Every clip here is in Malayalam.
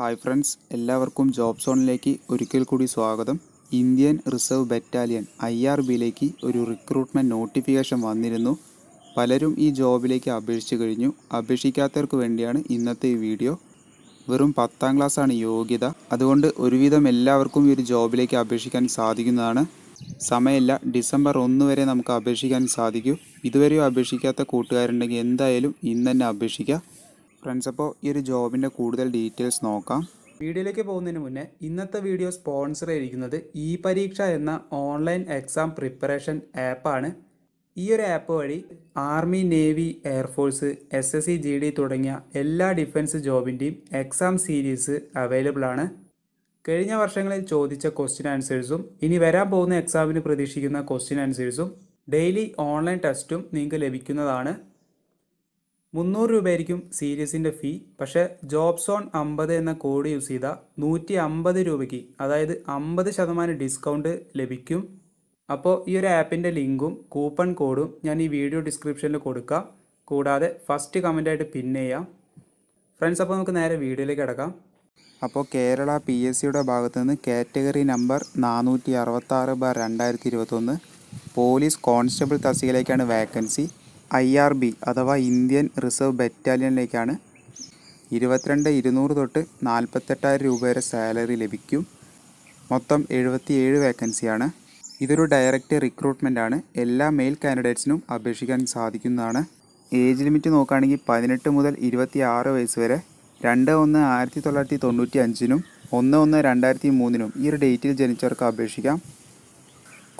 ഹായ് ഫ്രണ്ട്സ് എല്ലാവർക്കും ജോബ് സോണിലേക്ക് ഒരിക്കൽ കൂടി സ്വാഗതം Indian reserve battalion I R ബിയിലേക്ക് ഒരു റിക്രൂട്ട്മെൻറ്റ് നോട്ടിഫിക്കേഷൻ വന്നിരുന്നു പലരും ഈ ജോബിലേക്ക് അപേക്ഷിച്ചു കഴിഞ്ഞു അപേക്ഷിക്കാത്തവർക്ക് വേണ്ടിയാണ് ഇന്നത്തെ ഈ വീഡിയോ വെറും പത്താം ക്ലാസ്സാണ് യോഗ്യത അതുകൊണ്ട് ഒരുവിധം എല്ലാവർക്കും ഈ ഒരു ജോബിലേക്ക് അപേക്ഷിക്കാൻ സാധിക്കുന്നതാണ് സമയമില്ല ഡിസംബർ ഒന്ന് വരെ നമുക്ക് അപേക്ഷിക്കാൻ സാധിക്കൂ ഇതുവരെയും അപേക്ഷിക്കാത്ത കൂട്ടുകാരുണ്ടെങ്കിൽ എന്തായാലും ഇന്ന് തന്നെ അപേക്ഷിക്കുക ഫ്രണ്ട്സ് അപ്പോൾ ഈ ഒരു ജോബിൻ്റെ കൂടുതൽ ഡീറ്റെയിൽസ് നോക്കാം വീഡിയോയിലേക്ക് പോകുന്നതിന് മുന്നേ ഇന്നത്തെ വീഡിയോ സ്പോൺസർ ചെയ്തിരിക്കുന്നത് ഇ പരീക്ഷ എന്ന ഓൺലൈൻ എക്സാം പ്രിപ്പറേഷൻ ആപ്പാണ് ഈ ഒരു ആപ്പ് വഴി army navy air force S S C G D തുടങ്ങിയ എല്ലാ ഡിഫൻസ് ജോബിൻ്റെയും എക്സാം സീരീസ് അവൈലബിൾ ആണ് കഴിഞ്ഞ വർഷങ്ങളിൽ ചോദിച്ച ക്വസ്റ്റ്യൻ ആൻസേഴ്സും ഇനി വരാൻ പോകുന്ന എക്സാമിന് പ്രതീക്ഷിക്കുന്ന ക്വസ്റ്റ്യൻ ആൻസേഴ്സും ഡെയിലി ഓൺലൈൻ ടെസ്റ്റും നിങ്ങൾക്ക് ലഭിക്കുന്നതാണ് മുന്നൂറ് രൂപയായിരിക്കും സീരീസിൻ്റെ ഫീ പക്ഷേ ജോബ് സോൺ അമ്പത് എന്ന കോഡ് യൂസ് ചെയ്താൽ നൂറ്റി അമ്പത് രൂപയ്ക്ക് അതായത് അമ്പത് ശതമാനം ഡിസ്കൗണ്ട് ലഭിക്കും അപ്പോൾ ഈ ഒരു ആപ്പിൻ്റെ ലിങ്കും കൂപ്പൺ കോഡും ഞാൻ ഈ വീഡിയോ ഡിസ്ക്രിപ്ഷനിൽ കൊടുക്കാം കൂടാതെ ഫസ്റ്റ് കമൻ്റായിട്ട് പിൻ ചെയ്യാം ഫ്രണ്ട്സ് അപ്പോൾ നമുക്ക് നേരെ വീഡിയോയിലേക്ക് കിടക്കാം അപ്പോൾ കേരള പി എസ് സിയുടെ ഭാഗത്തു നിന്ന് കാറ്റഗറി നമ്പർ നാനൂറ്റി അറുപത്താറ് ബാർ രണ്ടായിരത്തി ഇരുപത്തൊന്ന് പോലീസ് കോൺസ്റ്റബിൾ തസ്തികയിലേക്കാണ് വേക്കൻസി ഐ ആർ ബി അഥവാ ഇന്ത്യൻ റിസർവ് ബറ്റാലിയനിലേക്കാണ് ഇരുപത്തിരണ്ട് ഇരുന്നൂറ് തൊട്ട് നാൽപ്പത്തെട്ടായിരം രൂപ വരെ സാലറി ലഭിക്കും മൊത്തം എഴുപത്തിയേഴ് വേക്കൻസിയാണ് ഇതൊരു ഡയറക്റ്റ് റിക്രൂട്ട്മെൻ്റ് ആണ് എല്ലാ മെയിൽ കാൻഡിഡേറ്റ്സിനും അപേക്ഷിക്കാൻ സാധിക്കുന്നതാണ് ഏജ് ലിമിറ്റ് നോക്കുകയാണെങ്കിൽ പതിനെട്ട് മുതൽ ഇരുപത്തി ആറ് വയസ്സ് വരെ രണ്ട് ഒന്ന് ആയിരത്തി തൊള്ളായിരത്തി തൊണ്ണൂറ്റി അഞ്ചിനും ഒന്ന് ഒന്ന് രണ്ടായിരത്തി മൂന്നിനും ഈ ഒരു ഡേറ്റിൽ ജനിച്ചവർക്ക് അപേക്ഷിക്കാം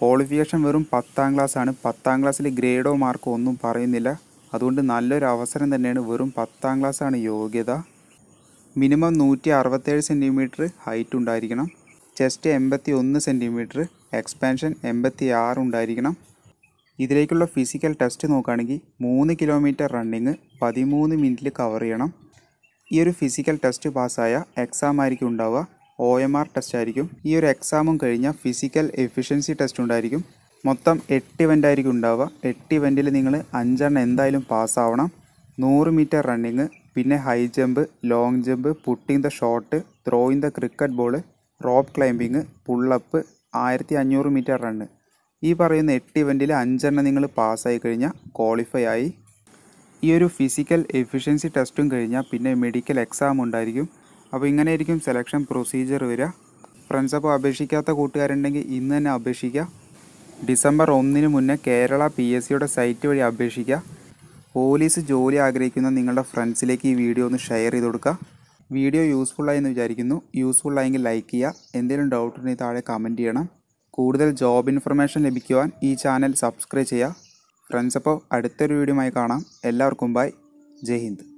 ക്വാളിഫിക്കേഷൻ വെറും പത്താം ക്ലാസ് ആണ് പത്താം ക്ലാസ്സിൽ ഗ്രേഡോ മാർക്കോ ഒന്നും പറയുന്നില്ല അതുകൊണ്ട് നല്ലൊരു അവസരം തന്നെയാണ് വെറും പത്താം ക്ലാസ് ആണ് യോഗ്യത മിനിമം നൂറ്റി അറുപത്തേഴ് സെൻറ്റിമീറ്റർ ഹൈറ്റ് ഉണ്ടായിരിക്കണം ചെസ്റ്റ് എൺപത്തി ഒന്ന് സെൻറ്റിമീറ്റർ എക്സ്പാൻഷൻ എൺപത്തി ആറ് ഉണ്ടായിരിക്കണം ഇതിലേക്കുള്ള ഫിസിക്കൽ ടെസ്റ്റ് നോക്കുകയാണെങ്കിൽ മൂന്ന് കിലോമീറ്റർ റണ്ണിങ് പതിമൂന്ന് മിനിറ്റിൽ കവർ ചെയ്യണം ഈ ഒരു ഫിസിക്കൽ ടെസ്റ്റ് പാസ്സായ എക്സാം ആയിരിക്കും ഉണ്ടാവുക ഒ എം ആർ ടെസ്റ്റ് ആയിരിക്കും ഈ ഒരു എക്സാമും കഴിഞ്ഞാൽ ഫിസിക്കൽ എഫിഷ്യൻസി ടെസ്റ്റ് ഉണ്ടായിരിക്കും മൊത്തം എട്ട് ഇവൻ്റ് ആയിരിക്കും ഉണ്ടാവുക എട്ട് ഇവൻറ്റിൽ നിങ്ങൾ അഞ്ചെണ്ണം എന്തായാലും പാസ്സാവണം നൂറ് മീറ്റർ റണ്ണിങ് പിന്നെ high jump long jump putting the shot throwing the cricket ball rope climbing pull up ആയിരത്തി അഞ്ഞൂറ് മീറ്റർ റണ്ണ് ഈ പറയുന്ന എട്ട് ഇവൻറ്റിൽ അഞ്ചെണ്ണം നിങ്ങൾ പാസ്സായി കഴിഞ്ഞാൽ ക്വാളിഫൈ ആയി ഈ ഒരു ഫിസിക്കൽ എഫിഷ്യൻസി ടെസ്റ്റും കഴിഞ്ഞാൽ പിന്നെ മെഡിക്കൽ എക്സാം ഉണ്ടായിരിക്കും അപ്പോൾ ആയിരിക്കും സെലക്ഷൻ പ്രൊസീജിയർ വരിക ഫ്രണ്ട്സ് അപ്പോൾ അപേക്ഷിക്കാത്ത കൂട്ടുകാരുണ്ടെങ്കിൽ ഇന്ന് തന്നെ അപേക്ഷിക്കുക ഡിസംബർ ഒന്നിന് മുന്നേ കേരള പി എസ് സിയുടെ സൈറ്റ് വഴി അപേക്ഷിക്കുക പോലീസ് ജോലി ആഗ്രഹിക്കുന്ന നിങ്ങളുടെ ഫ്രണ്ട്സിലേക്ക് ഈ വീഡിയോ ഒന്ന് ഷെയർ ചെയ്ത് കൊടുക്കുക വീഡിയോ ആയി എന്ന് വിചാരിക്കുന്നു യൂസ്ഫുൾ ആയെങ്കിൽ ലൈക്ക് ചെയ്യുക എന്തെങ്കിലും ഡൗട്ട് ഉണ്ടെങ്കിൽ താഴെ കമൻറ്റ് ചെയ്യണം കൂടുതൽ ജോബ് ഇൻഫർമേഷൻ ലഭിക്കുവാൻ ഈ ചാനൽ സബ്സ്ക്രൈബ് ചെയ്യുക ഫ്രണ്ട്സ് അപ്പോൾ അടുത്തൊരു ആയി കാണാം എല്ലാവർക്കും ബൈ ജയ് ഹിന്ദ്